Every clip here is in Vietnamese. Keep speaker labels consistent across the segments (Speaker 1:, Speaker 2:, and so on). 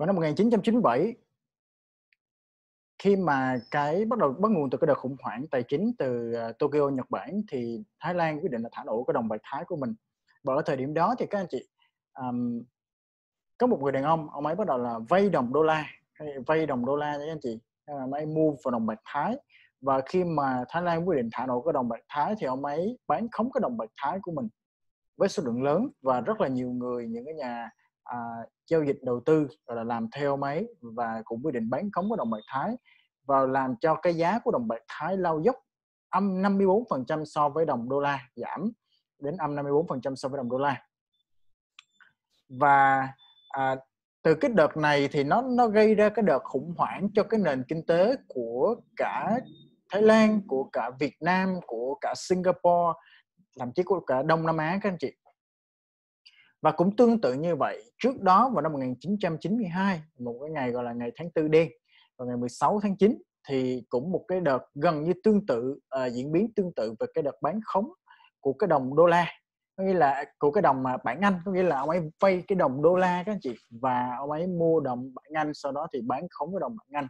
Speaker 1: vào năm 1997 khi mà cái bắt đầu bắt nguồn từ cái đợt khủng hoảng tài chính từ ờ, Tokyo Nhật Bản thì Thái Lan quyết định là thả nổi cái đồng bạc Thái của mình và ở thời điểm đó thì các anh chị um, có một người đàn ông ông ấy bắt đầu là vay đồng đô la vay đồng đô la cho anh chị ông ấy mua vào đồng bạc Thái và khi mà Thái Lan quyết định thả nổi cái đồng bạc Thái thì ông ấy bán khống cái đồng bạc Thái của mình với số lượng lớn và rất là nhiều người những cái nhà à, giao dịch đầu tư rồi là làm theo máy và cũng quy định bán khống của đồng bạc Thái và làm cho cái giá của đồng bạc Thái lao dốc âm 54% so với đồng đô la giảm đến âm 54% so với đồng đô la và à, từ cái đợt này thì nó nó gây ra cái đợt khủng hoảng cho cái nền kinh tế của cả Thái Lan của cả Việt Nam của cả Singapore thậm chí của cả Đông Nam Á các anh chị và cũng tương tự như vậy, trước đó vào năm 1992, một cái ngày gọi là ngày tháng tư đen, vào ngày 16 tháng 9 thì cũng một cái đợt gần như tương tự uh, diễn biến tương tự về cái đợt bán khống của cái đồng đô la có nghĩa là của cái đồng mà bản Anh có nghĩa là ông ấy vay cái đồng đô la các anh chị và ông ấy mua đồng bản Anh sau đó thì bán khống cái đồng bản Anh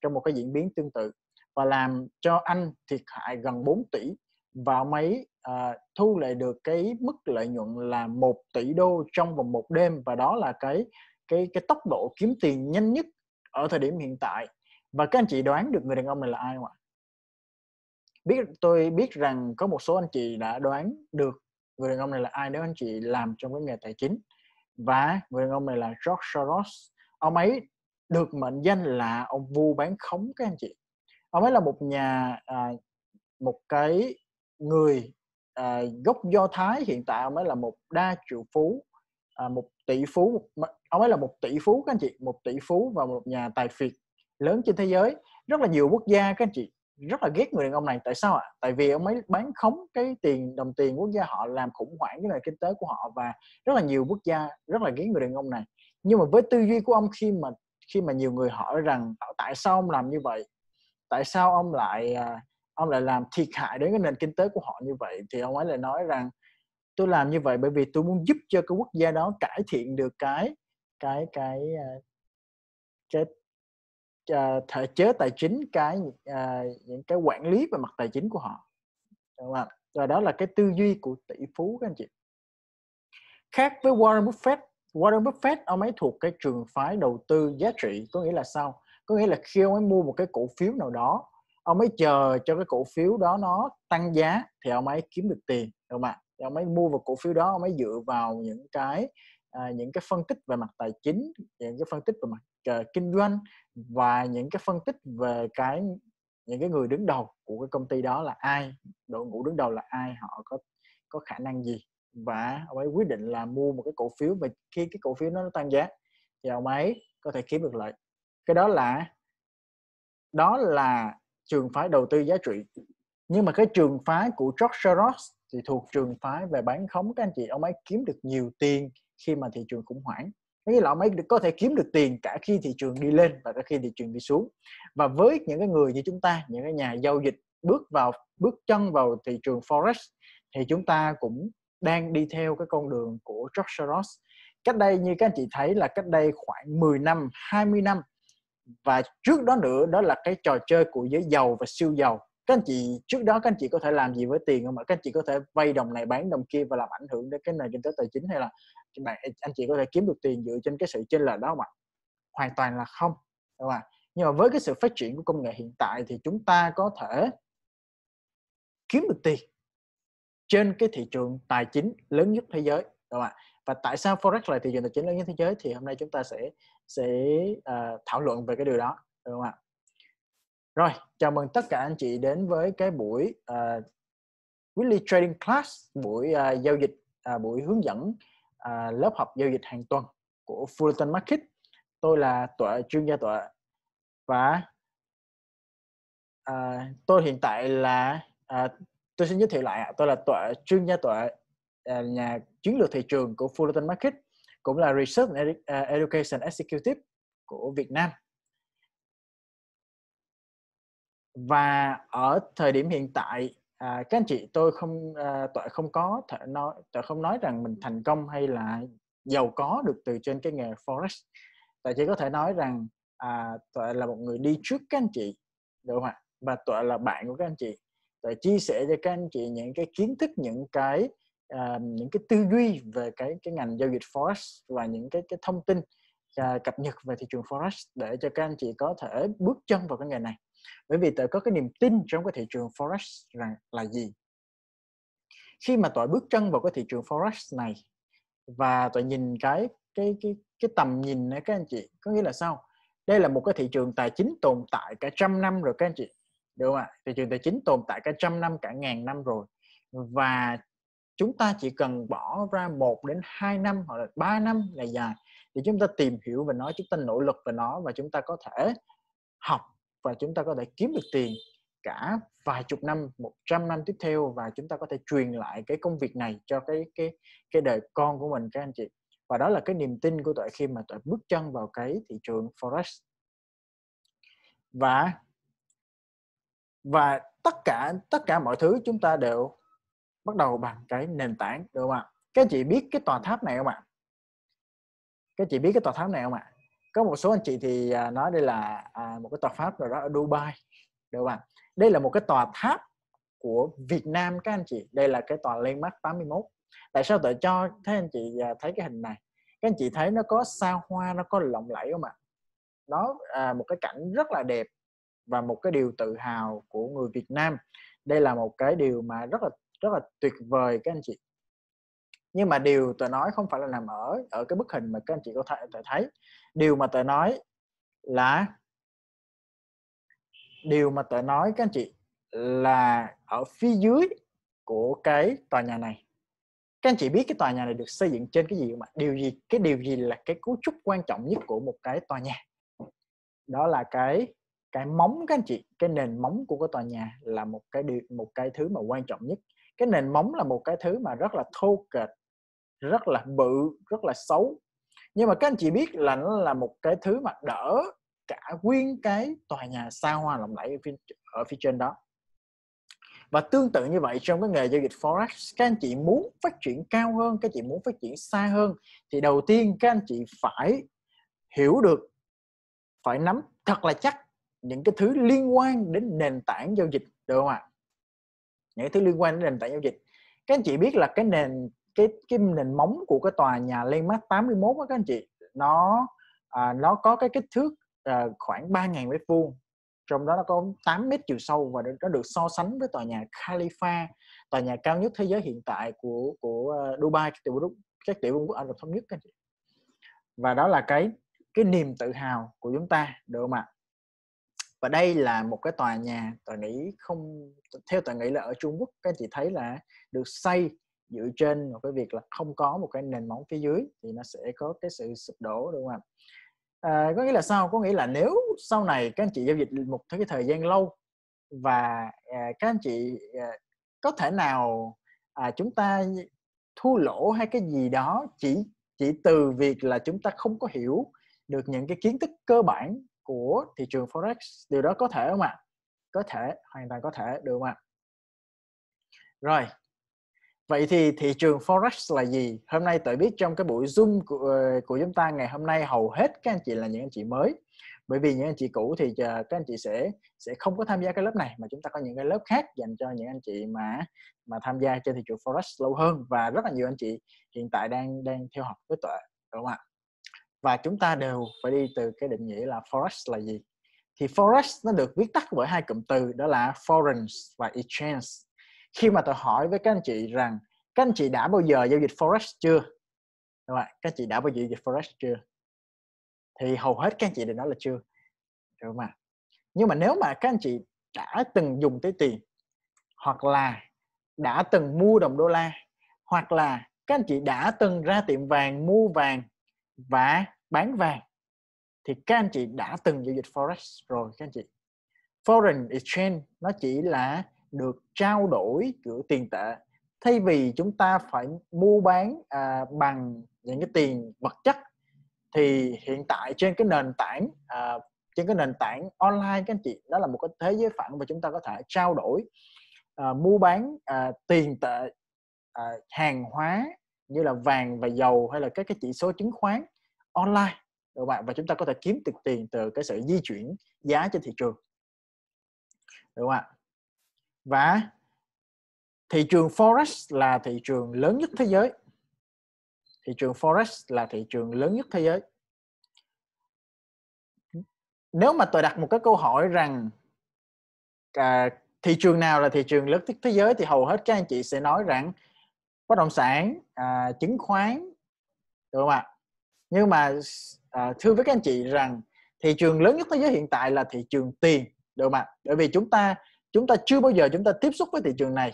Speaker 1: trong một cái diễn biến tương tự và làm cho Anh thiệt hại gần 4 tỷ và ông ấy à, thu lại được cái mức lợi nhuận là một tỷ đô trong vòng một đêm và đó là cái cái cái tốc độ kiếm tiền nhanh nhất ở thời điểm hiện tại và các anh chị đoán được người đàn ông này là ai không ạ? Biết tôi biết rằng có một số anh chị đã đoán được người đàn ông này là ai nếu anh chị làm trong cái nghề tài chính và người đàn ông này là George Soros. Ông ấy được mệnh danh là ông vua bán khống các anh chị. Ông ấy là một nhà à, một cái người à, gốc do thái hiện tại ông ấy là một đa triệu phú à, một tỷ phú ông ấy là một tỷ phú các anh chị một tỷ phú và một nhà tài phiệt lớn trên thế giới rất là nhiều quốc gia các anh chị rất là ghét người đàn ông này tại sao ạ à? tại vì ông ấy bán khống cái tiền đồng tiền quốc gia họ làm khủng hoảng cái nền kinh tế của họ và rất là nhiều quốc gia rất là ghét người đàn ông này nhưng mà với tư duy của ông khi mà khi mà nhiều người hỏi rằng tại sao ông làm như vậy tại sao ông lại à, ông lại làm thiệt hại đến cái nền kinh tế của họ như vậy thì ông ấy lại nói rằng tôi làm như vậy bởi vì tôi muốn giúp cho cái quốc gia đó cải thiện được cái cái cái ờ, cái, cái ờ, thể chế tài chính cái uh, những cái quản lý về mặt tài chính của họ đúng không? và đó là cái tư duy của tỷ phú các anh chị khác với Warren Buffett Warren Buffett ông ấy thuộc cái trường phái đầu tư giá trị có nghĩa là sao có nghĩa là khi ông ấy mua một cái cổ phiếu nào đó ông ấy chờ cho cái cổ phiếu đó nó tăng giá thì ông ấy kiếm được tiền đúng không ạ ông ấy mua vào cổ phiếu đó ông ấy dựa vào những cái à, những cái phân tích về mặt tài chính những cái phân tích về mặt uh, kinh doanh và những cái phân tích về cái những cái người đứng đầu của cái công ty đó là ai đội ngũ đứng đầu là ai họ có có khả năng gì và ông ấy quyết định là mua một cái cổ phiếu và khi cái cổ phiếu nó tăng giá thì ông ấy có thể kiếm được lợi cái đó là đó là trường phái đầu tư giá trị nhưng mà cái trường phái của George Soros thì thuộc trường phái về bán khống các anh chị ông ấy kiếm được nhiều tiền khi mà thị trường khủng hoảng nghĩa là ông ấy có thể kiếm được tiền cả khi thị trường đi lên và cả khi thị trường đi xuống và với những cái người như chúng ta những cái nhà giao dịch bước vào bước chân vào thị trường forex thì chúng ta cũng đang đi theo cái con đường của George Soros cách đây như các anh chị thấy là cách đây khoảng 10 năm 20 năm và trước đó nữa đó là cái trò chơi của giới giàu và siêu giàu các anh chị trước đó các anh chị có thể làm gì với tiền không ạ các anh chị có thể vay đồng này bán đồng kia và làm ảnh hưởng đến cái nền kinh tế tài chính hay là anh chị có thể kiếm được tiền dựa trên cái sự chênh lệch đó không ạ hoàn toàn là không đúng không ạ nhưng mà với cái sự phát triển của công nghệ hiện tại thì chúng ta có thể kiếm được tiền trên cái thị trường tài chính lớn nhất thế giới đúng không ạ và tại sao forex là thị trường tài chính lớn nhất thế giới thì hôm nay chúng ta sẽ sẽ uh, thảo luận về cái điều đó được không ạ rồi chào mừng tất cả anh chị đến với cái buổi uh, weekly trading class buổi uh, giao dịch uh, buổi hướng dẫn uh, lớp học giao dịch hàng tuần của Fullerton Market tôi là tuệ chuyên gia tuệ và uh, tôi hiện tại là uh, tôi xin giới thiệu lại tôi là tuệ chuyên gia tuệ nhà chiến lược thị trường của Fullerton Market cũng là Research and à, Education Executive của Việt Nam và ở thời điểm hiện tại à, các anh chị tôi không à, tôi không có thể nói tôi không nói rằng mình thành công hay là giàu có được từ trên cái nghề forex tôi chỉ có thể nói rằng à, tôi là một người đi trước các anh chị được không ạ và tôi là bạn của các anh chị tôi chia sẻ cho các anh chị những cái kiến thức những cái uh, những cái tư duy về cái cái ngành giao dịch forex và những cái cái thông tin uh, cập nhật về thị trường forex để cho các anh chị có thể bước chân vào cái nghề này bởi vì tôi có cái niềm tin trong cái thị trường forex rằng là gì khi mà tôi bước chân vào cái thị trường forex này và tôi nhìn cái cái cái cái tầm nhìn này các anh chị có nghĩa là sao đây là một cái thị trường tài chính tồn tại cả trăm năm rồi các anh chị đúng không ạ thị trường tài chính tồn tại cả trăm năm cả ngàn năm rồi và chúng ta chỉ cần bỏ ra 1 đến 2 năm hoặc là 3 năm là dài thì chúng ta tìm hiểu về nó chúng ta nỗ lực về nó và chúng ta có thể học và chúng ta có thể kiếm được tiền cả vài chục năm, 100 năm tiếp theo và chúng ta có thể truyền lại cái công việc này cho cái cái cái đời con của mình các anh chị. Và đó là cái niềm tin của tụi khi mà tụi bước chân vào cái thị trường forex. Và và tất cả tất cả mọi thứ chúng ta đều bắt đầu bằng cái nền tảng được không ạ các chị biết cái tòa tháp này không ạ các chị biết cái tòa tháp này không ạ có một số anh chị thì à, nói đây là à, một cái tòa tháp rồi đó ở Dubai được không ạ đây là một cái tòa tháp của Việt Nam các anh chị đây là cái tòa landmark 81 tại sao tôi cho thấy anh chị à, thấy cái hình này các anh chị thấy nó có sao hoa nó có lộng lẫy không ạ đó à, một cái cảnh rất là đẹp và một cái điều tự hào của người Việt Nam đây là một cái điều mà rất là rất là tuyệt vời các anh chị nhưng mà điều tôi nói không phải là nằm ở ở cái bức hình mà các anh chị có thể tôi thấy điều mà tôi nói là điều mà tôi nói các anh chị là ở phía dưới của cái tòa nhà này các anh chị biết cái tòa nhà này được xây dựng trên cái gì không ạ điều gì cái điều gì là cái cấu trúc quan trọng nhất của một cái tòa nhà đó là cái cái móng các anh chị cái nền móng của cái tòa nhà là một cái điều một cái thứ mà quan trọng nhất cái nền móng là một cái thứ mà rất là thô kệch rất là bự rất là xấu nhưng mà các anh chị biết là nó là một cái thứ mà đỡ cả nguyên cái tòa nhà xa hoa lộng lẫy ở phía, ở phía trên đó và tương tự như vậy trong cái nghề giao dịch forex các anh chị muốn phát triển cao hơn các anh chị muốn phát triển xa hơn thì đầu tiên các anh chị phải hiểu được phải nắm thật là chắc những cái thứ liên quan đến nền tảng giao dịch được không ạ những thứ liên quan đến nền tảng giao dịch các anh chị biết là cái nền cái cái nền móng của cái tòa nhà Landmark 81 đó các anh chị nó à, nó có cái kích thước à, khoảng 3.000 mét vuông trong đó nó có 8 mét chiều sâu và nó được so sánh với tòa nhà Khalifa tòa nhà cao nhất thế giới hiện tại của của à, Dubai các tiểu vương các tiểu vương quốc Ả Rập thống nhất các anh chị và đó là cái cái niềm tự hào của chúng ta được không ạ và đây là một cái tòa nhà tòa nghĩ không theo tòa nghĩ là ở Trung Quốc các anh chị thấy là được xây dựa trên một cái việc là không có một cái nền móng phía dưới thì nó sẽ có cái sự sụp đổ đúng không ạ à, có nghĩa là sao có nghĩa là nếu sau này các anh chị giao dịch một cái thời gian lâu và à, các anh chị à, có thể nào à, chúng ta thu lỗ hay cái gì đó chỉ chỉ từ việc là chúng ta không có hiểu được những cái kiến thức cơ bản của thị trường forex điều đó có thể không ạ có thể hoàn toàn có thể được không ạ rồi vậy thì thị trường forex là gì hôm nay tôi biết trong cái buổi zoom của, ờ, của chúng ta ngày hôm nay hầu hết các anh chị là những anh chị mới bởi vì những anh chị cũ thì ờ, các anh chị sẽ sẽ không có tham gia cái lớp này mà chúng ta có những cái lớp khác dành cho những anh chị mà mà tham gia trên thị trường forex lâu hơn và rất là nhiều anh chị hiện tại đang đang theo học với tuệ đúng không ạ và chúng ta đều phải đi từ cái định nghĩa là forex là gì thì forex nó được viết tắt bởi hai cụm từ đó là foreign và exchange khi mà tôi hỏi với các anh chị rằng các anh chị đã bao giờ giao dịch forex chưa đúng không? các anh chị đã bao giờ giao dịch forex chưa thì hầu hết các anh chị đều nói là chưa đúng không nhưng mà nếu mà các anh chị đã từng dùng tới tiền hoặc là đã từng mua đồng đô la hoặc là các anh chị đã từng ra tiệm vàng mua vàng và bán vàng thì các anh chị đã từng giao dịch forex rồi các anh chị foreign exchange nó chỉ là được trao đổi giữa tiền tệ thay vì chúng ta phải mua bán à, bằng những cái tiền vật chất thì hiện tại trên cái nền tảng à, trên cái nền tảng online các anh chị đó là một cái thế giới phẳng mà chúng ta có thể trao đổi à, mua bán à, tiền tệ à, hàng hóa như là vàng và dầu hay là các cái chỉ số chứng khoán online được không ạ? và chúng ta có thể kiếm được tiền từ cái sự di chuyển giá trên thị trường được không ạ và thị trường forex là thị trường lớn nhất thế giới thị trường forex là thị trường lớn nhất thế giới nếu mà tôi đặt một cái câu hỏi rằng à, thị trường nào là thị trường lớn nhất thế giới thì hầu hết các anh chị sẽ nói rằng bất động sản à, chứng khoán được không ạ nhưng mà à, thưa với các anh chị rằng thị trường lớn nhất thế giới hiện tại là thị trường tiền được mà bởi vì chúng ta chúng ta chưa bao giờ chúng ta tiếp xúc với thị trường này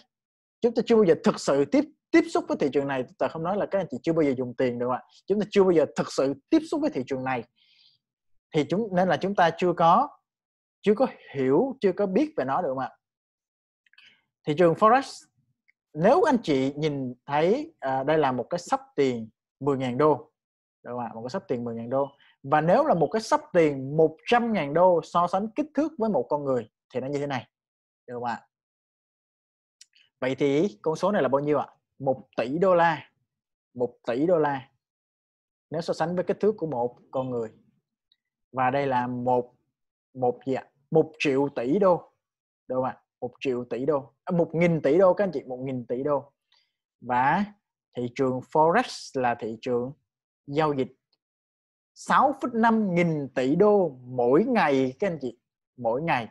Speaker 1: chúng ta chưa bao giờ thực sự tiếp tiếp xúc với thị trường này tôi không nói là các anh chị chưa bao giờ dùng tiền được ạ chúng ta chưa bao giờ thực sự tiếp xúc với thị trường này thì chúng nên là chúng ta chưa có chưa có hiểu chưa có biết về nó được ạ. thị trường forex nếu anh chị nhìn thấy à, đây là một cái sắp tiền 10.000 đô được không ạ một cái sắp tiền 10.000 đô và nếu là một cái sắp tiền 100.000 đô so sánh kích thước với một con người thì nó như thế này được không ạ vậy thì con số này là bao nhiêu ạ một tỷ đô la một tỷ đô la nếu so sánh với kích thước của một con người và đây là một một gì ạ một triệu tỷ đô được không ạ một triệu tỷ đô à, một nghìn tỷ đô các anh chị một nghìn tỷ đô và thị trường forex là thị trường giao dịch 6,5 nghìn tỷ đô mỗi ngày các anh chị mỗi ngày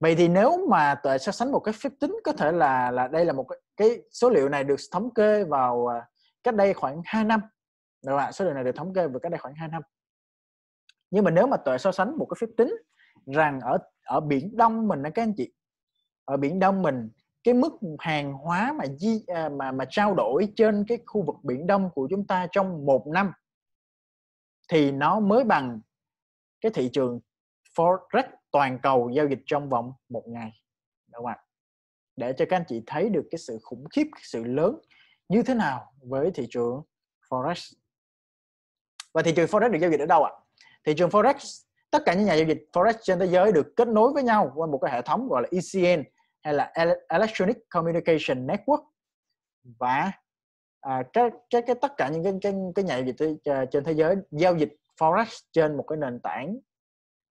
Speaker 1: vậy thì nếu mà tuệ so sánh một cái phép tính có thể là là đây là một cái, số liệu này được thống kê vào à, cách đây khoảng 2 năm được ạ số liệu này được thống kê vào cách đây khoảng 2 năm nhưng mà nếu mà tuệ so sánh một cái phép tính rằng ở ở biển đông mình đó các anh chị ở biển đông mình cái mức hàng hóa mà di à, mà mà trao đổi trên cái khu vực biển đông của chúng ta trong một năm thì nó mới bằng cái thị trường forex toàn cầu giao dịch trong vòng một ngày đúng không ạ để cho các anh chị thấy được cái sự khủng khiếp cái sự lớn như thế nào với thị trường forex và thị trường forex được giao dịch ở đâu ạ thị trường forex tất cả những nhà giao dịch forex trên thế giới được kết nối với nhau qua một cái hệ thống gọi là ECN hay là electronic communication network và à, cái, cái cái tất cả những cái cái cái nhà dịch trên thế giới giao dịch forex trên một cái nền tảng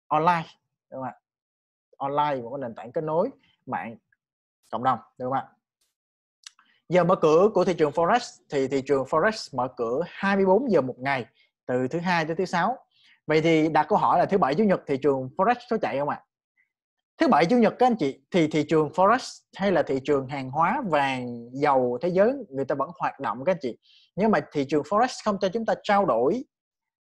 Speaker 1: online đúng không ạ online một cái nền tảng kết nối mạng cộng đồng đúng không ạ giờ mở cửa của thị trường forex thì thị trường forex mở cửa 24 giờ một ngày từ thứ hai tới thứ sáu vậy thì đặt câu hỏi là thứ bảy chủ nhật thị trường forex có chạy không ạ à? thứ bảy chủ nhật các anh chị thì thị trường forex hay là thị trường hàng hóa vàng dầu thế giới người ta vẫn hoạt động các anh chị nhưng mà thị trường forex không cho chúng ta trao đổi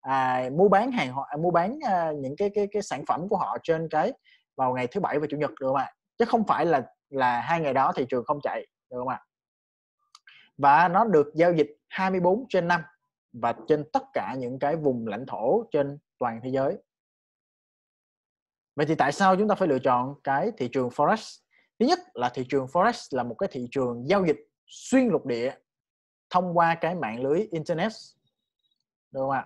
Speaker 1: à, mua bán hàng hóa à, mua bán à, những cái cái cái sản phẩm của họ trên cái vào ngày thứ bảy và chủ nhật được không ạ chứ không phải là là hai ngày đó thị trường không chạy được không ạ và nó được giao dịch 24 trên 5 và trên tất cả những cái vùng lãnh thổ trên toàn thế giới vậy thì tại sao chúng ta phải lựa chọn cái thị trường forex thứ nhất là thị trường forex là một cái thị trường giao dịch xuyên lục địa thông qua cái mạng lưới internet đúng không ạ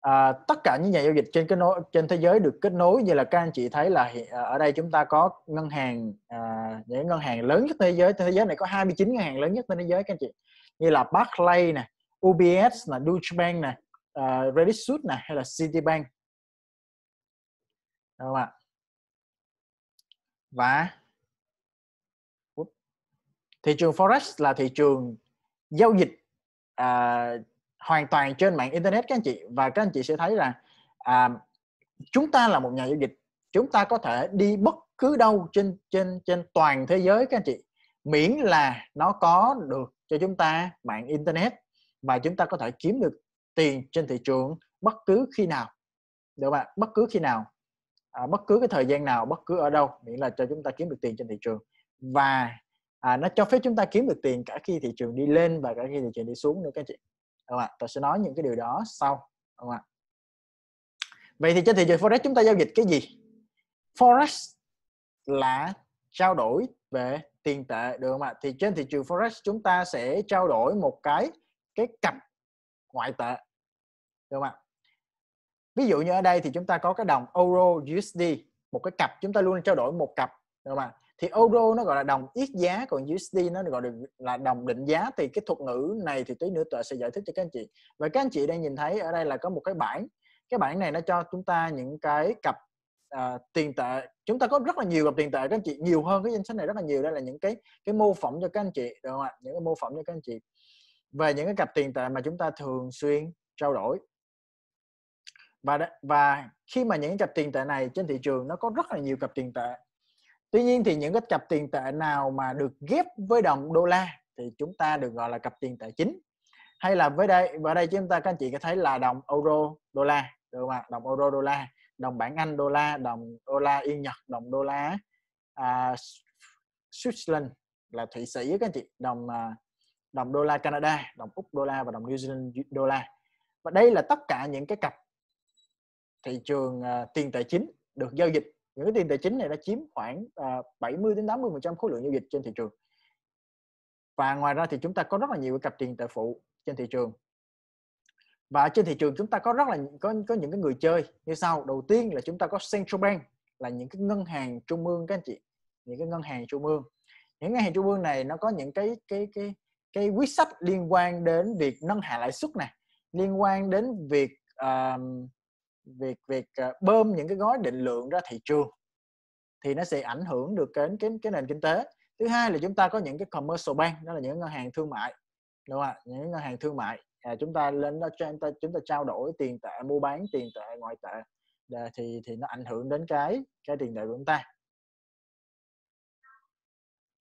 Speaker 1: à, tất cả những nhà giao dịch trên kết nối trên thế giới được kết nối như là các anh chị thấy là à, ở đây chúng ta có ngân hàng à, những ngân hàng lớn nhất thế giới thế giới này có 29 ngân hàng lớn nhất trên thế giới các anh chị như là Barclays này, UBS này, Deutsche Bank nè uh, à, Credit Suisse này hay là Citibank đúng không ạ và thị trường forex là thị trường giao dịch à, hoàn toàn trên mạng internet các anh chị và các anh chị sẽ thấy là à, chúng ta là một nhà giao dịch chúng ta có thể đi bất cứ đâu trên trên trên toàn thế giới các anh chị miễn là nó có được cho chúng ta mạng internet và chúng ta có thể kiếm được tiền trên thị trường bất cứ khi nào được không ạ? bất cứ khi nào à, bất cứ cái thời gian nào bất cứ ở đâu miễn là cho chúng ta kiếm được tiền trên thị trường và à, nó cho phép chúng ta kiếm được tiền cả khi thị trường đi lên và cả khi thị trường đi xuống nữa các chị được không ạ? tôi sẽ nói những cái điều đó sau được không ạ? vậy thì trên thị trường forex chúng ta giao dịch cái gì forex là trao đổi về tiền tệ được không ạ thì trên thị trường forex chúng ta sẽ trao đổi một cái cái cặp ngoại tệ được không ạ ví dụ như ở đây thì chúng ta có cái đồng euro USD một cái cặp chúng ta luôn trao đổi một cặp được không ạ thì euro nó gọi là đồng ít giá còn USD nó gọi là đồng định giá thì cái thuật ngữ này thì tí nữa tôi sẽ giải thích cho các anh chị và các anh chị đang nhìn thấy ở đây là có một cái bảng cái bảng này nó cho chúng ta những cái cặp à, tiền tệ chúng ta có rất là nhiều cặp tiền tệ các anh chị nhiều hơn cái danh sách này rất là nhiều đây là những cái cái mô phỏng cho các anh chị được không ạ những cái mô phỏng cho các anh chị về những cái cặp tiền tệ mà chúng ta thường xuyên trao đổi và và khi mà những cặp tiền tệ này trên thị trường nó có rất là nhiều cặp tiền tệ tuy nhiên thì những cái cặp tiền tệ nào mà được ghép với đồng đô la thì chúng ta được gọi là cặp tiền tệ chính hay là với đây và đây chúng ta các anh chị có thấy là đồng euro đô la được không ạ đồng euro đô la đồng bảng anh đô la đồng đô la yên nhật đồng đô la à, Switzerland là thụy sĩ các anh chị đồng à, đồng đô la Canada, đồng Úc đô la và đồng New Zealand đô la. Và đây là tất cả những cái cặp thị trường uh, tiền tệ chính được giao dịch. Những cái tiền tệ chính này đã chiếm khoảng uh, à, 70 đến 80% khối lượng giao dịch trên thị trường. Và ngoài ra thì chúng ta có rất là nhiều cái cặp tiền tệ phụ trên thị trường. Và trên thị trường chúng ta có rất là có có những cái người chơi như sau. Đầu tiên là chúng ta có Central Bank là những cái ngân hàng trung ương các anh chị, những cái ngân hàng trung ương. Những ngân hàng trung ương này nó có những cái cái cái cái quyết sách liên quan đến việc nâng hạ lãi suất này liên quan đến việc uh, việc việc uh, bơm những cái gói định lượng ra thị trường thì nó sẽ ảnh hưởng được đến cái, cái nền kinh tế thứ hai là chúng ta có những cái commercial bank đó là những ngân hàng thương mại đúng không ạ những ngân hàng thương mại à, chúng ta lên đó chúng ta chúng ta trao đổi tiền tệ mua bán tiền tệ ngoại tệ Để à, thì thì nó ảnh hưởng đến cái cái tiền tệ của chúng ta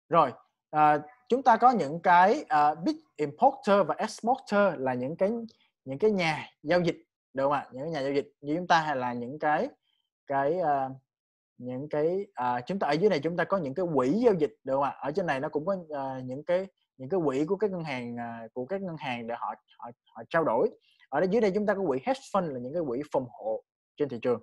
Speaker 1: rồi à, chúng ta có những cái uh, big importer và exporter là những cái những cái nhà giao dịch được không ạ những nhà giao dịch như chúng ta hay là những cái cái uh, những cái uh, chúng ta ở dưới này chúng ta có những cái quỹ giao dịch được không ạ ở trên này nó cũng có uh, những cái những cái quỹ của các ngân hàng uh, của các ngân hàng để họ họ, họ trao đổi ở dưới đây chúng ta có quỹ hedge fund là những cái quỹ phòng hộ trên thị trường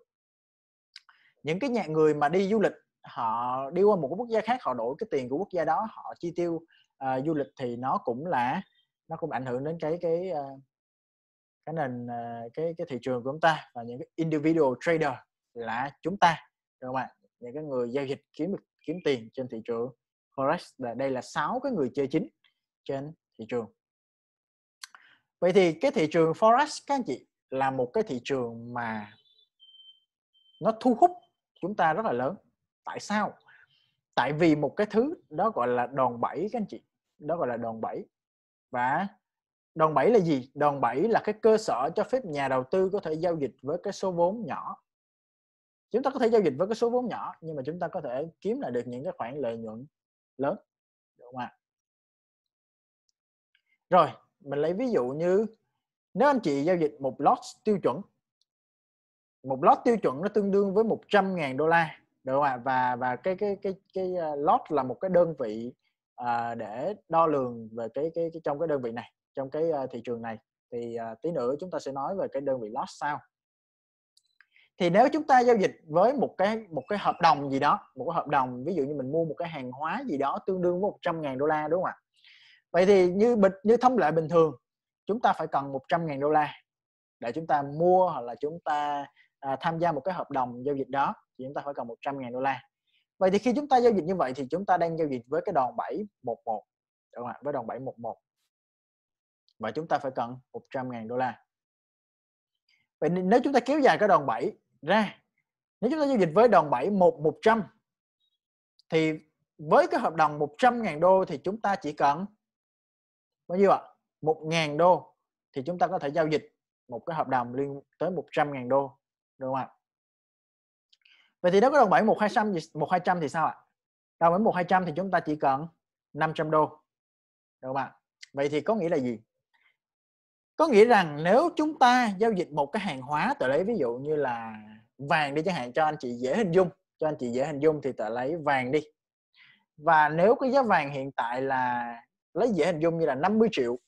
Speaker 1: những cái nhà người mà đi du lịch họ đi qua một cái quốc gia khác họ đổi cái tiền của quốc gia đó họ chi tiêu uh, du lịch thì nó cũng là nó cũng ảnh hưởng đến cái cái uh, cái nền uh, cái cái thị trường của chúng ta và những cái individual trader là chúng ta được không ạ những cái người giao dịch kiếm kiếm tiền trên thị trường forex là đây là sáu cái người chơi chính trên thị trường vậy thì cái thị trường forex các anh chị là một cái thị trường mà nó thu hút chúng ta rất là lớn tại sao tại vì một cái thứ đó gọi là đòn bẩy các anh chị đó gọi là đòn bẩy và đòn bẩy là gì đòn bẩy là cái cơ sở cho phép nhà đầu tư có thể giao dịch với cái số vốn nhỏ chúng ta có thể giao dịch với cái số vốn nhỏ nhưng mà chúng ta có thể kiếm lại được những cái khoản lợi nhuận lớn đúng không ạ rồi mình lấy ví dụ như nếu anh chị giao dịch một lot tiêu chuẩn một lot tiêu chuẩn nó tương đương với 100.000 đô la được không ạ và và cái cái cái cái ờ, lot là một cái đơn vị à, để đo lường về cái, cái cái trong cái đơn vị này trong cái uh, thị trường này thì uh, tí nữa chúng ta sẽ nói về cái đơn vị lot sau thì nếu chúng ta giao dịch với một cái một cái hợp đồng gì đó một cái hợp đồng ví dụ như mình mua một cái hàng hóa gì đó tương đương với 100 ngàn đô la đúng không ạ vậy thì như bình như thông lệ bình thường chúng ta phải cần 100 ngàn đô la để chúng ta mua hoặc là chúng ta à, tham gia một cái hợp đồng giao dịch đó chúng ta phải cần 100.000 đô la vậy thì khi chúng ta giao dịch như vậy thì chúng ta đang giao dịch với cái đòn 711 đúng không? ạ? với đòn 711 và chúng ta phải cần 100.000 đô la vậy nếu chúng ta kéo dài cái đòn 7 ra nếu chúng ta giao dịch với đòn 7 1 100 thì với cái hợp đồng 100.000 đô thì chúng ta chỉ cần bao nhiêu ạ? À? 1.000 đô thì chúng ta có thể giao dịch một cái hợp đồng liên tới 100.000 đô đúng không ạ? Vậy thì nếu có đồng bảy 1200 1200 thì sao ạ? Đồng bảy 1200 thì chúng ta chỉ cần 500 đô. Được không ạ? Vậy thì có nghĩa là gì? Có nghĩa rằng nếu chúng ta giao dịch một cái hàng hóa tôi lấy ví dụ như là vàng đi chẳng hạn cho anh chị dễ hình dung, cho anh chị dễ hình dung thì tôi lấy vàng đi. Và nếu cái giá vàng hiện tại là lấy dễ hình dung như là 50 triệu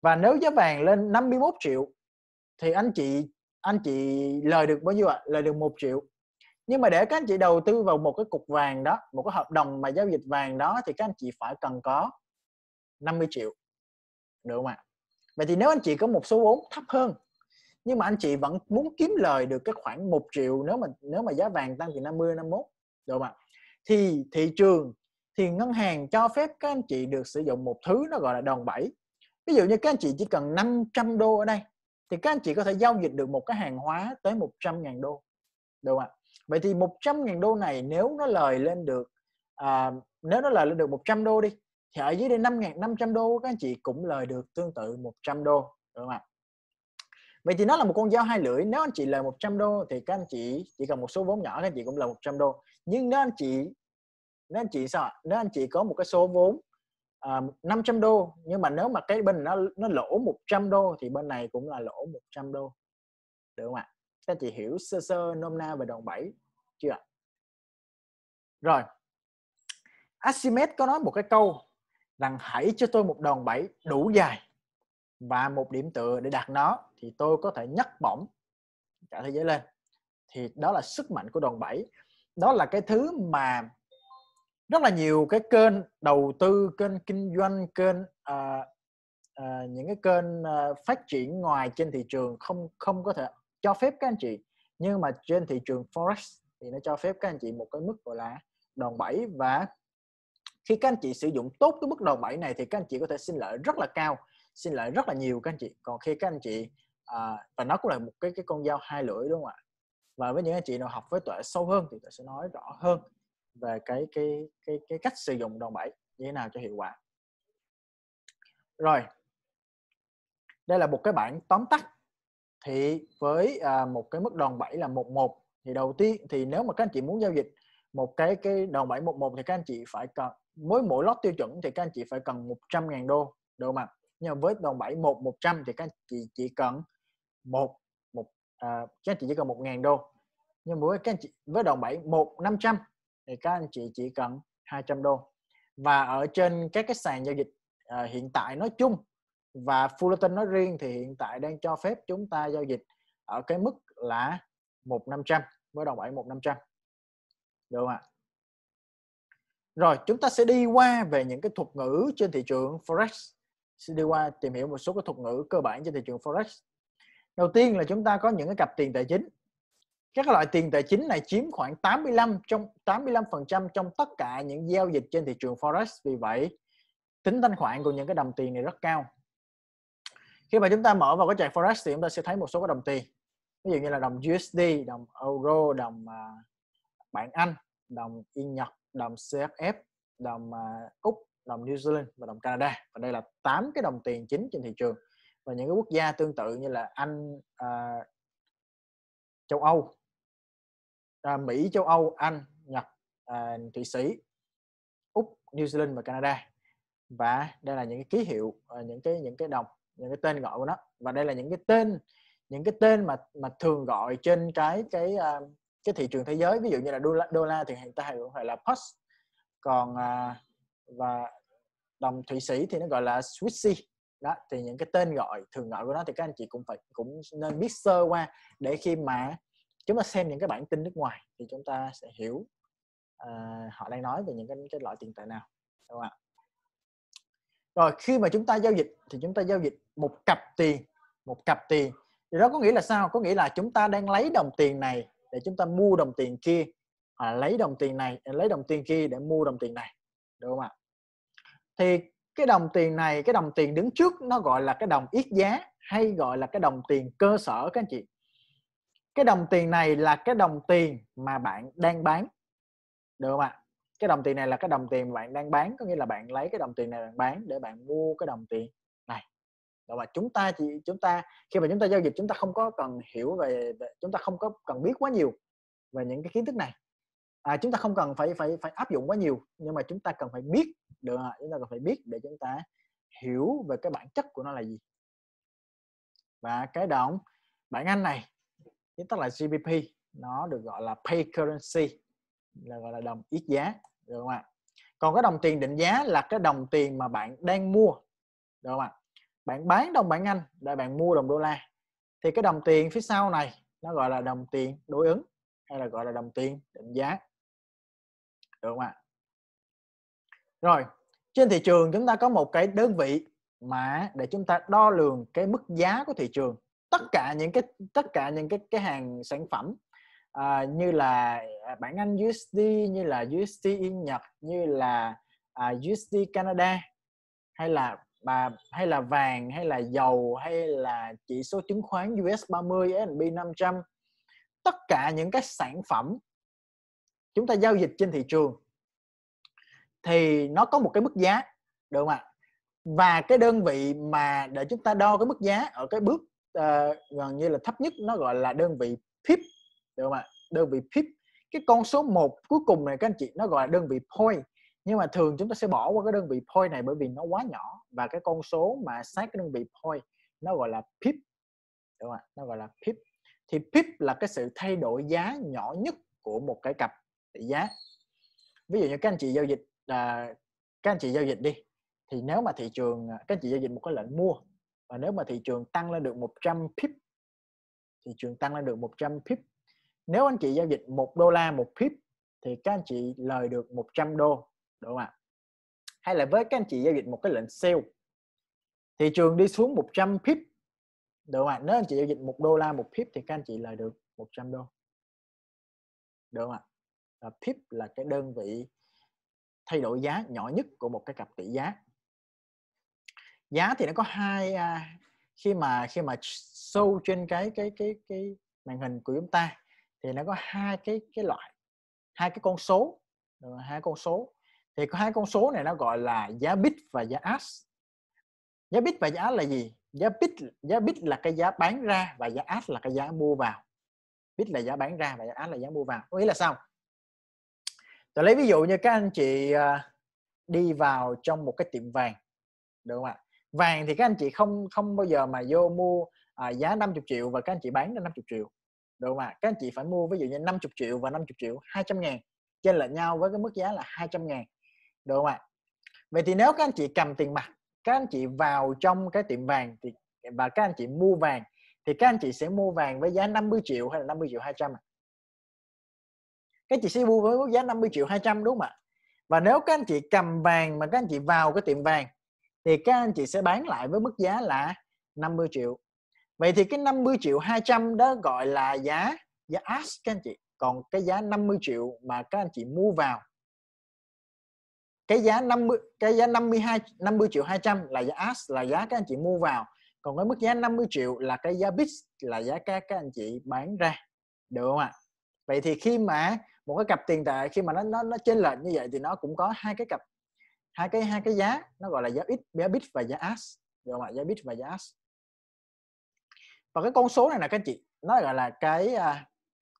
Speaker 1: và nếu giá vàng lên 51 triệu thì anh chị anh chị lời được bao nhiêu ạ? Lời được 1 triệu nhưng mà để các anh chị đầu tư vào một cái cục vàng đó một cái hợp đồng mà giao dịch vàng đó thì các anh chị phải cần có 50 triệu được không ạ vậy thì nếu anh chị có một số vốn thấp hơn nhưng mà anh chị vẫn muốn kiếm lời được cái khoảng 1 triệu nếu mà nếu mà giá vàng tăng từ 50 51 được không ạ thì thị trường thì ngân hàng cho phép các anh chị được sử dụng một thứ nó gọi là đòn bẩy ví dụ như các anh chị chỉ cần 500 đô ở đây thì các anh chị có thể giao dịch được một cái hàng hóa tới 100.000 đô được không ạ vậy thì 100.000 đô này nếu nó lời lên được à, nếu nó lời lên được 100 đô đi thì ở dưới đây 5.500 đô các anh chị cũng lời được tương tự 100 đô được không ạ vậy thì nó là một con dao hai lưỡi nếu anh chị lời 100 đô thì các anh chị chỉ cần một số vốn nhỏ các anh chị cũng lời 100 đô nhưng nếu anh chị nếu anh chị sao nếu anh chị có một cái số vốn à, 500 đô nhưng mà nếu mà cái bên nó nó lỗ 100 đô thì bên này cũng là lỗ 100 đô được không ạ ta chỉ hiểu sơ sơ nôm na về đòn bẩy chưa ạ rồi Archimedes có nói một cái câu rằng hãy cho tôi một đòn bẩy đủ dài và một điểm tựa để đặt nó thì tôi có thể nhấc bổng cả thế giới lên thì đó là sức mạnh của đòn bẩy đó là cái thứ mà rất là nhiều cái kênh đầu tư kênh kinh doanh kênh uh, uh, những cái kênh uh, phát triển ngoài trên thị trường không không có thể cho phép các anh chị nhưng mà trên thị trường forex thì nó cho phép các anh chị một cái mức gọi là đòn bẩy và khi các anh chị sử dụng tốt cái mức đòn bẩy này thì các anh chị có thể sinh lợi rất là cao sinh lợi rất là nhiều các anh chị còn khi các anh chị à, và nó cũng là một cái cái con dao hai lưỡi đúng không ạ và với những anh chị nào học với tuệ sâu hơn thì tôi sẽ nói rõ hơn về cái cái cái cái cách sử dụng đòn bẩy như thế nào cho hiệu quả rồi đây là một cái bản tóm tắt thì với à, một cái mức đòn bẩy là 11 thì đầu tiên thì nếu mà các anh chị muốn giao dịch một cái cái đòn bẩy 11 thì các anh chị phải cần mỗi mỗi lót tiêu chuẩn thì các anh chị phải cần 100.000 đô đô mặt nhưng mà với đòn bẩy 1 100 thì các anh chị chỉ cần một một à, các anh chị chỉ cần 1.000 đô nhưng với các anh chị với đòn bẩy 1 500 thì các anh chị chỉ cần 200 đô và ở trên các cái sàn giao dịch à, hiện tại nói chung và Fullerton nói riêng thì hiện tại đang cho phép chúng ta giao dịch ở cái mức là 1500 với đồng bảy 1500 được không ạ rồi chúng ta sẽ đi qua về những cái thuật ngữ trên thị trường Forex sẽ đi qua tìm hiểu một số cái thuật ngữ cơ bản trên thị trường Forex đầu tiên là chúng ta có những cái cặp tiền tệ chính các loại tiền tệ chính này chiếm khoảng 85 trong 85% trong tất cả những giao dịch trên thị trường Forex vì vậy tính thanh khoản của những cái đồng tiền này rất cao khi mà chúng ta mở vào cái trang forex thì chúng ta sẽ thấy một số cái đồng tiền ví dụ như là đồng USD đồng euro đồng uh, bảng Anh đồng Yên Nhật đồng CFF đồng uh, Úc đồng New Zealand và đồng Canada và đây là 8 cái đồng tiền chính trên thị trường và những cái quốc gia tương tự như là Anh uh, châu Âu uh, Mỹ châu Âu Anh Nhật uh, Thụy Sĩ Úc New Zealand và Canada và đây là những cái ký hiệu uh, những cái những cái đồng những cái tên gọi của nó và đây là những cái tên những cái tên mà mà thường gọi trên cái cái à, cái thị trường thế giới ví dụ như là đô la, đô la thì hiện tại cũng gọi là pos còn à, và đồng thụy sĩ thì nó gọi là swissy đó thì những cái tên gọi thường gọi của nó thì các anh chị cũng phải cũng nên biết sơ qua để khi mà chúng ta xem những cái bản tin nước ngoài thì chúng ta sẽ hiểu à, họ đang nói về những cái, cái loại tiền tệ nào đúng không ạ rồi khi mà chúng ta giao dịch thì chúng ta giao dịch một cặp tiền một cặp tiền thì đó có nghĩa là sao có nghĩa là chúng ta đang lấy đồng tiền này để chúng ta mua đồng tiền kia hoặc là lấy đồng tiền này lấy đồng tiền kia để mua đồng tiền này được không ạ thì cái đồng tiền này cái đồng tiền đứng trước nó gọi là cái đồng ít giá hay gọi là cái đồng tiền cơ sở các anh chị cái đồng tiền này là cái đồng tiền mà bạn đang bán được không ạ cái đồng tiền này là cái đồng tiền bạn đang bán có nghĩa là bạn lấy cái đồng tiền này bạn bán để bạn mua cái đồng tiền này và chúng ta chỉ chúng ta khi mà chúng ta giao dịch chúng ta không có cần hiểu về chúng ta không có cần biết quá nhiều về những cái kiến thức này à, chúng ta không cần phải phải phải áp dụng quá nhiều nhưng mà chúng ta cần phải biết được chúng ta cần phải biết để chúng ta hiểu về cái bản chất của nó là gì và cái đồng bản Anh này viết tắt là GBP nó được gọi là pay currency là gọi là đồng ít giá được không ạ còn cái đồng tiền định giá là cái đồng tiền mà bạn đang mua được không ạ bạn bán đồng bảng anh để bạn mua đồng đô la thì cái đồng tiền phía sau này nó gọi là đồng tiền đối ứng hay là gọi là đồng tiền định giá được không ạ rồi trên thị trường chúng ta có một cái đơn vị mà để chúng ta đo lường cái mức giá của thị trường tất cả những cái tất cả những cái cái hàng sản phẩm à, như là à, bản Anh USD như là USD Yên Nhật như là à, USD Canada hay là mà hay là vàng hay là dầu hay là chỉ số chứng khoán US 30 S&P 500 tất cả những cái sản phẩm chúng ta giao dịch trên thị trường thì nó có một cái mức giá được không ạ và cái đơn vị mà để chúng ta đo cái mức giá ở cái bước uh, gần như là thấp nhất nó gọi là đơn vị pip được không ạ đơn vị pip cái con số 1 cuối cùng này các anh chị nó gọi là đơn vị point nhưng mà thường chúng ta sẽ bỏ qua cái đơn vị point này bởi vì nó quá nhỏ và cái con số mà sát cái đơn vị point nó gọi là pip được không ạ nó gọi là pip thì pip là cái sự thay đổi giá nhỏ nhất của một cái cặp tỷ giá ví dụ như các anh chị giao dịch là các anh chị giao dịch đi thì nếu mà thị trường à, các anh chị giao dịch một cái lệnh mua và nếu mà thị trường tăng lên được 100 pip thị trường tăng lên được 100 pip nếu anh chị giao dịch một đô la một pip thì các anh chị lời được 100 đô đúng không ạ hay là với các anh chị giao dịch một cái lệnh sale thị trường đi xuống 100 pip đúng không ạ nếu anh chị giao dịch một đô la một pip thì các anh chị lời được 100 đô đúng không ạ và pip là cái đơn vị thay đổi giá nhỏ nhất của một cái cặp tỷ giá giá thì nó có hai à, khi mà khi mà show trên cái cái cái cái màn hình của chúng ta thì nó có hai cái cái loại hai cái con số hai con số thì có hai con số này nó gọi là giá bit và giá ask giá bit và giá là gì giá bit giá bit là cái giá bán ra và giá ask là cái giá mua vào bit là giá bán ra và giá ask là giá mua vào có nghĩa là sao tôi lấy ví dụ như các anh chị à, đi vào trong một cái tiệm vàng được không ạ vàng thì các anh chị không không bao giờ mà vô mua à, giá 50 triệu và các anh chị bán ra 50 triệu được không ạ các anh chị phải mua ví dụ như 50 triệu và 50 triệu 200 ngàn trên lệch nhau với cái mức giá là 200 ngàn được không ạ vậy thì nếu các anh chị cầm tiền mặt các anh chị vào trong cái tiệm vàng thì và các anh chị mua vàng thì các anh chị sẽ mua vàng với giá 50 triệu hay là 50 triệu 200 à? các anh chị sẽ mua với giá 50 triệu 200 đúng không ạ và nếu các anh chị cầm vàng mà các anh chị vào cái tiệm vàng thì các anh chị sẽ bán lại với mức giá là 50 triệu Vậy thì cái 50 triệu 200 đó gọi là giá giá ask các anh chị. Còn cái giá 50 triệu mà các anh chị mua vào cái giá 50 cái giá 52 50 triệu 200 là giá ask là giá các anh chị mua vào. Còn cái mức giá 50 triệu là cái giá bid là giá các các anh chị bán ra. Được không ạ? Vậy thì khi mà một cái cặp tiền tệ khi mà nó nó nó trên lệnh như vậy thì nó cũng có hai cái cặp hai cái hai cái giá nó gọi là giá ít giá bid và giá ask được không ạ giá bid và giá ask và cái con số này là các chị nó gọi là cái à,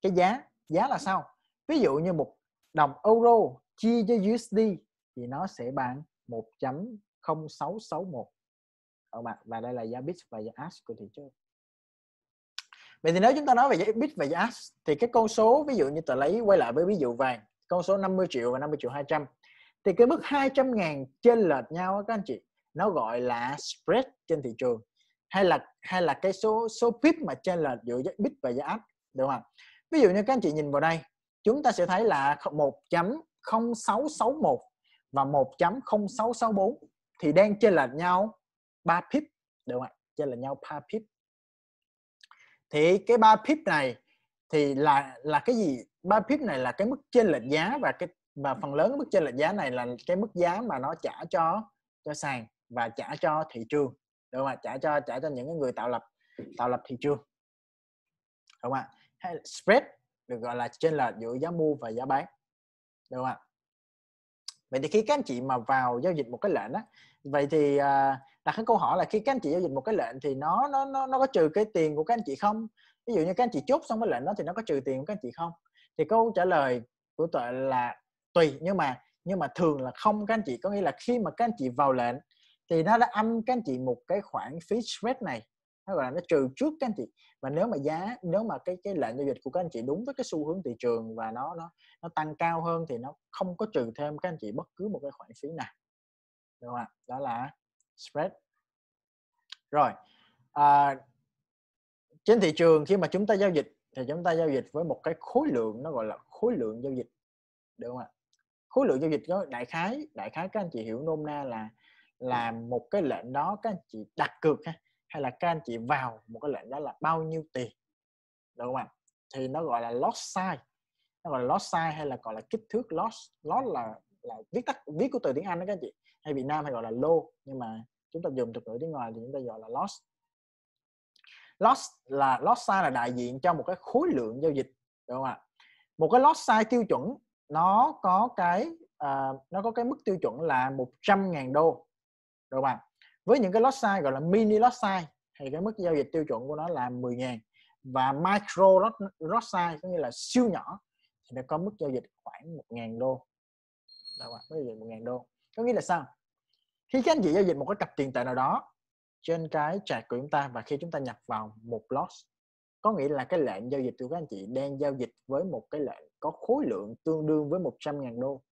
Speaker 1: cái giá giá là sao ví dụ như một đồng euro chia cho USD thì nó sẽ bằng 1.0661 các bạn và đây là giá bit và giá ask của thị trường vậy thì nếu chúng ta nói về giá bit và giá ask thì cái con số ví dụ như tôi lấy quay lại với ví dụ vàng con số 50 triệu và 50 triệu 200 thì cái mức 200 ngàn trên lệch nhau các anh chị nó gọi là spread trên thị trường hay là hay là cái số số pip mà trên là giữa bit và giá áp được không ạ? ví dụ như các anh chị nhìn vào đây chúng ta sẽ thấy là 1.0661 và 1.0664 thì đang trên lệch nhau 3 pip được không ạ trên lệch nhau 3 pip thì cái 3 pip này thì là là cái gì ba pip này là cái mức trên lệch giá và cái và phần lớn mức trên lệch giá này là cái mức giá mà nó trả cho cho sàn và trả cho thị trường được không ạ trả cho trả cho những người tạo lập tạo lập thị trường được không ạ hay spread được gọi là trên là giữa giá mua và giá bán được không ạ vậy thì khi các anh chị mà vào giao dịch một cái lệnh á vậy thì à, đặt cái câu hỏi là khi các anh chị giao dịch một cái lệnh thì nó nó nó nó có trừ cái tiền của các anh chị không ví dụ như các anh chị chốt xong cái lệnh đó thì nó có trừ tiền của các anh chị không thì câu trả lời của tuệ là tùy nhưng mà nhưng mà thường là không các anh chị có nghĩa là khi mà các anh chị vào lệnh thì nó đã âm các anh chị một cái khoản phí spread này nó gọi là nó trừ trước các anh chị và nếu mà giá nếu mà cái cái lệnh giao dịch của các anh chị đúng với cái xu hướng thị trường và nó nó nó tăng cao hơn thì nó không có trừ thêm các anh chị bất cứ một cái khoản phí nào đúng không ạ đó là spread rồi à, trên thị trường khi mà chúng ta giao dịch thì chúng ta giao dịch với một cái khối lượng nó gọi là khối lượng giao dịch được không ạ khối lượng giao dịch có đại khái đại khái các anh chị hiểu nôm na là làm một cái lệnh đó các anh chị đặt cược ha hay là các anh chị vào một cái lệnh đó là bao nhiêu tiền được không ạ thì nó gọi là loss size nó gọi là loss size hay là gọi là kích thước loss, loss là là viết tắt viết của từ tiếng Anh đó các anh chị hay Việt Nam hay gọi là lô nhưng mà chúng ta dùng thuật ngữ tiếng ngoài thì chúng ta gọi là loss, loss là loss size là đại diện cho một cái khối lượng giao dịch được không ạ một cái loss size tiêu chuẩn nó có cái uh, nó có cái mức tiêu chuẩn là 100.000 đô được bạn với những cái lot size gọi là mini lot size thì cái mức giao dịch tiêu chuẩn của nó là 10.000 và micro lot, lot size có nghĩa là siêu nhỏ thì nó có mức giao dịch khoảng 1.000 đô đâu bạn mức giao dịch 1.000 đô có nghĩa là sao khi các anh chị giao dịch một cái cặp tiền tệ nào đó trên cái chart của chúng ta và khi chúng ta nhập vào một lot có nghĩa là cái lệnh giao dịch của các anh chị đang giao dịch với một cái lệnh có khối lượng tương đương với 100.000 đô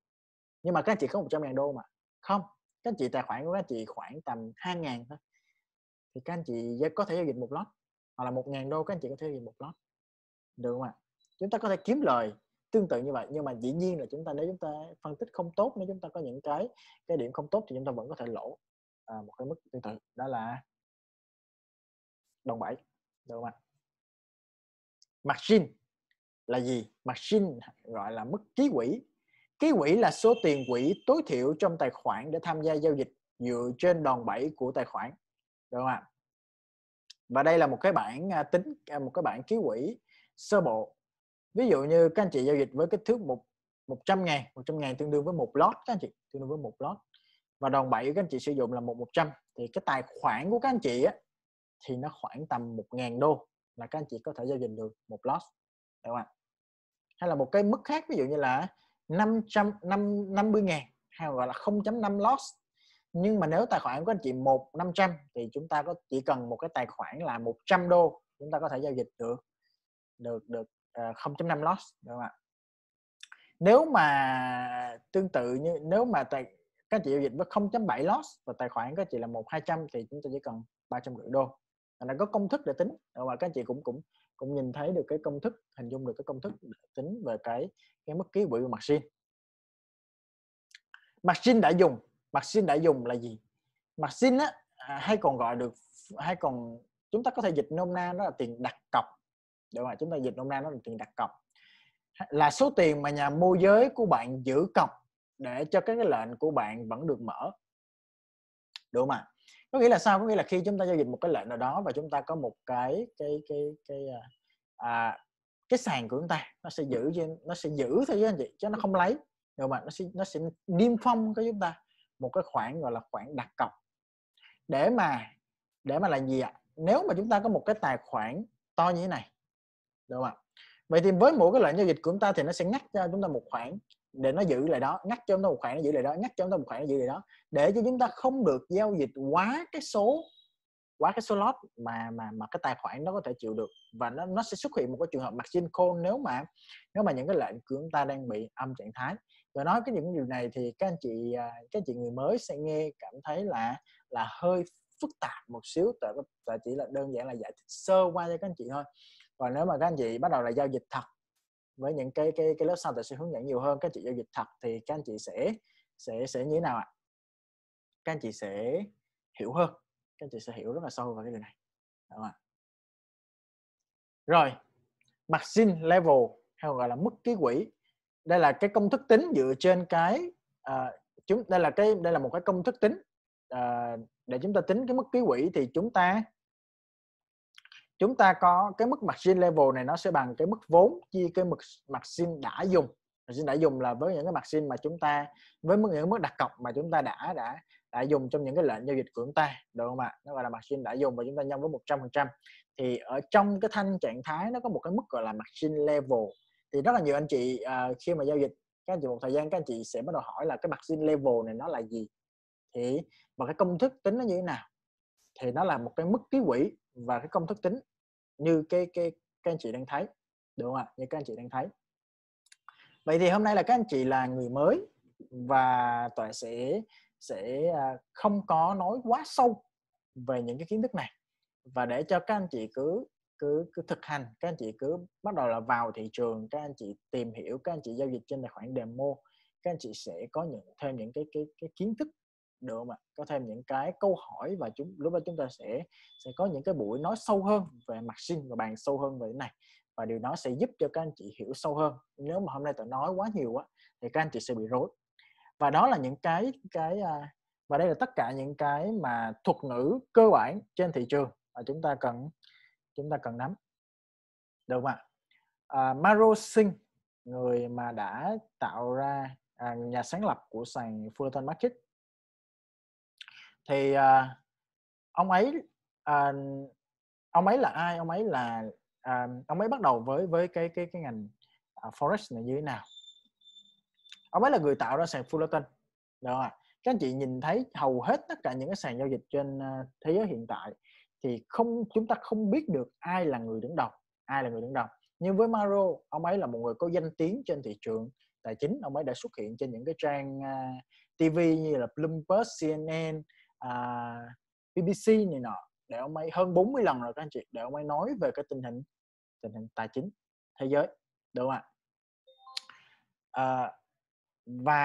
Speaker 1: nhưng mà các anh chị có 100.000 đô mà không các anh chị tài khoản của các anh chị khoảng tầm 2 ngàn thôi thì các anh chị có thể giao dịch một lót hoặc là một ngàn đô các anh chị có thể giao dịch một lót được không ạ chúng ta có thể kiếm lời tương tự như vậy nhưng mà dĩ nhiên là chúng ta nếu chúng ta phân tích không tốt nếu chúng ta có những cái cái điểm không tốt thì chúng ta vẫn có thể lỗ à, một cái mức tương tự đó là đồng bảy được không ạ margin là gì margin gọi là mức ký quỹ Ký quỹ là số tiền quỹ tối thiểu trong tài khoản để tham gia giao dịch dựa trên đòn bẩy của tài khoản. Được không ạ? Và đây là một cái bảng à, tính à, một cái bảng ký quỹ sơ bộ. Ví dụ như các anh chị giao dịch với kích thước một 100 ngàn, 100 ngàn tương đương với một lót các anh chị, tương đương với một lót. Và đòn bẩy các anh chị sử dụng là một 100 thì cái tài khoản của các anh chị á, thì nó khoảng tầm 1.000 đô là các anh chị có thể giao dịch được một lót. Được không ạ? Hay là một cái mức khác ví dụ như là 500 5, 50 ngàn hay gọi là 0.5 loss nhưng mà nếu tài khoản của anh chị 1 500 thì chúng ta có chỉ cần một cái tài khoản là 100 đô chúng ta có thể giao dịch được được được uh, ờ, 0.5 loss được không ạ nếu mà tương tự như nếu mà tài các chị giao dịch với 0.7 loss và tài khoản các chị là 1 200 thì chúng ta chỉ cần rưỡi đô là có công thức để tính và các chị cũng cũng cũng nhìn thấy được cái công thức hình dung được cái công thức để tính về cái cái mức ký quỹ của margin margin đã dùng margin đã dùng là gì margin á à, hay còn gọi được hay còn chúng ta có thể dịch nôm na đó là tiền đặt cọc đúng rồi chúng ta dịch nôm na nó là tiền đặt cọc là số tiền mà nhà môi giới của bạn giữ cọc để cho các cái lệnh của bạn vẫn được mở đúng không ạ có nghĩa là sao có nghĩa là khi chúng ta giao dịch một cái lệnh nào đó và chúng ta có một cái cái cái cái à, à, cái sàn của chúng ta nó sẽ giữ cho nó sẽ giữ thôi chứ anh chị chứ nó không lấy nhưng mà nó sẽ nó sẽ niêm phong cho chúng ta một cái khoản gọi là khoản đặt cọc để mà để mà là gì ạ nếu mà chúng ta có một cái tài khoản to như thế này được không ạ vậy thì với mỗi cái lệnh giao dịch của chúng ta thì nó sẽ ngắt cho chúng ta một khoản để nó giữ lại đó nhắc cho chúng ta một khoản nó giữ lại đó nhắc cho chúng ta một khoản nó giữ lại đó để cho chúng ta không được giao dịch quá cái số quá cái số lot mà mà mà cái tài khoản nó có thể chịu được và nó nó sẽ xuất hiện một cái trường hợp margin call nếu mà nếu mà những cái lệnh của chúng ta đang bị âm trạng thái và nói cái những điều này thì các anh chị à, các anh chị người mới sẽ nghe cảm thấy là là hơi phức tạp một xíu tại tại chỉ là đơn giản là giải thích sơ qua cho các anh chị thôi còn nếu mà các anh chị bắt đầu là giao dịch thật với những cái cái cái lớp sau tài sẽ hướng dẫn nhiều hơn các chị giao dịch thật thì các anh chị sẽ sẽ sẽ như thế nào ạ các anh chị sẽ hiểu hơn các anh chị sẽ hiểu rất là sâu vào cái điều này đúng không ạ rồi margin level hay gọi là mức ký quỹ đây là cái công thức tính dựa trên cái à, chúng đây là cái đây là một cái công thức tính à, để chúng ta tính cái mức ký quỹ thì chúng ta chúng ta có cái mức margin level này nó sẽ bằng cái mức vốn chia cái mức margin đã dùng margin đã dùng là với những cái margin mà chúng ta với mức những mức đặt cọc mà chúng ta đã đã đã dùng trong những cái lệnh giao dịch của chúng ta được không ạ nó gọi là margin đã dùng và chúng ta nhân với 100 phần trăm thì ở trong cái thanh trạng thái nó có một cái mức gọi là margin level thì rất là nhiều anh chị uh, khi mà giao dịch các anh chị một thời gian các anh chị sẽ bắt đầu hỏi là cái margin level này nó là gì thì và cái công thức tính nó như thế nào thì nó là một cái mức ký quỹ và cái công thức tính như cái cái các anh chị đang thấy được không ạ như các anh chị đang thấy vậy thì hôm nay là các anh chị là người mới và tuệ sẽ sẽ à, không có nói quá sâu về những cái kiến thức này và để cho các anh chị cứ cứ cứ thực hành các anh chị cứ bắt đầu là vào thị trường các anh chị tìm hiểu các anh chị giao dịch trên tài khoản demo các anh chị sẽ có những thêm những cái cái cái kiến thức được không ạ có thêm những cái câu hỏi và chúng lúc đó chúng ta sẽ sẽ có những cái buổi nói sâu hơn về mặt sinh và bàn sâu hơn về cái này và điều đó sẽ giúp cho các anh chị hiểu sâu hơn nếu mà hôm nay tôi nói quá nhiều quá thì các anh chị sẽ bị rối và đó là những cái cái à, và đây là tất cả những cái mà thuật ngữ cơ bản trên thị trường mà chúng ta cần chúng ta cần nắm được không ạ à, Maro Singh người mà đã tạo ra à, nhà sáng lập của sàn Fullerton Market thì à, ông ấy à, ông ấy là ai ông ấy là à, ông ấy bắt đầu với với cái cái cái ngành à, forex này như thế nào ông ấy là người tạo ra sàn Fullerton được rồi các anh chị nhìn thấy hầu hết tất cả những cái sàn giao dịch trên à, thế giới hiện tại thì không chúng ta không biết được ai là người đứng đầu ai là người đứng đầu nhưng với Maro ông ấy là một người có danh tiếng trên thị trường tài chính ông ấy đã xuất hiện trên những cái trang uh, à, TV như là Bloomberg, CNN à, BBC này nọ để ông ấy hơn 40 lần rồi các anh chị để ông ấy nói về cái tình hình tình hình tài chính thế giới đúng không ạ à, và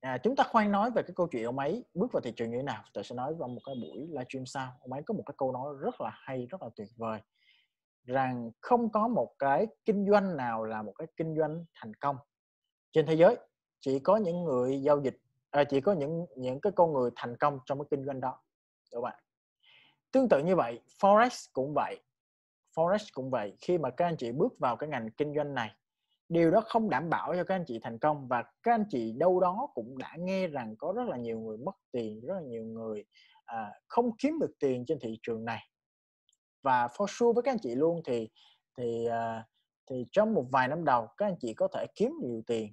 Speaker 1: à, chúng ta khoan nói về cái câu chuyện ông ấy bước vào thị trường như thế nào tôi sẽ nói vào một cái buổi livestream sau ông ấy có một cái câu nói rất là hay rất là tuyệt vời rằng không có một cái kinh doanh nào là một cái kinh doanh thành công trên thế giới chỉ có những người giao dịch à, chỉ có những những cái con người thành công trong cái kinh doanh đó các bạn tương tự như vậy forex cũng vậy forex cũng vậy khi mà các anh chị bước vào cái ngành kinh doanh này điều đó không đảm bảo cho các anh chị thành công và các anh chị đâu đó cũng đã nghe rằng có rất là nhiều người mất tiền rất là nhiều người à, không kiếm được tiền trên thị trường này và for sure với các anh chị luôn thì thì à, thì trong một vài năm đầu các anh chị có thể kiếm nhiều tiền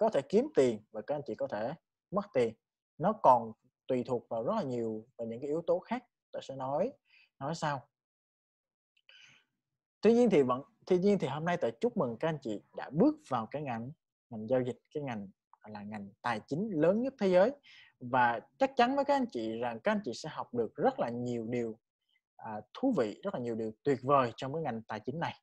Speaker 1: có thể kiếm tiền và các anh chị có thể mất tiền nó còn tùy thuộc vào rất là nhiều và những cái yếu tố khác tôi sẽ nói nói sau tuy nhiên thì vẫn tuy nhiên thì hôm nay tôi chúc mừng các anh chị đã bước vào cái ngành ngành giao dịch cái ngành là ngành tài chính lớn nhất thế giới và chắc chắn với các anh chị rằng các anh chị sẽ học được rất là nhiều điều à, thú vị rất là nhiều điều tuyệt vời trong cái ngành tài chính này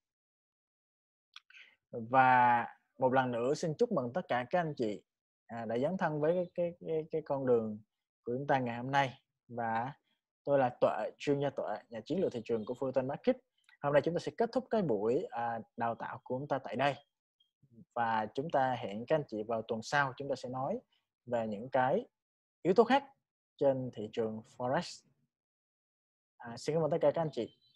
Speaker 1: và một lần nữa xin chúc mừng tất cả các anh chị à, đã dấn thân với cái, cái cái cái con đường của chúng ta ngày hôm nay và tôi là tuệ chuyên gia tuệ nhà chiến lược thị trường của Fullerton Market hôm nay chúng ta sẽ kết thúc cái buổi à, đào tạo của chúng ta tại đây và chúng ta hẹn các anh chị vào tuần sau chúng ta sẽ nói về những cái yếu tố khác trên thị trường forex à, xin cảm ơn tất cả các anh chị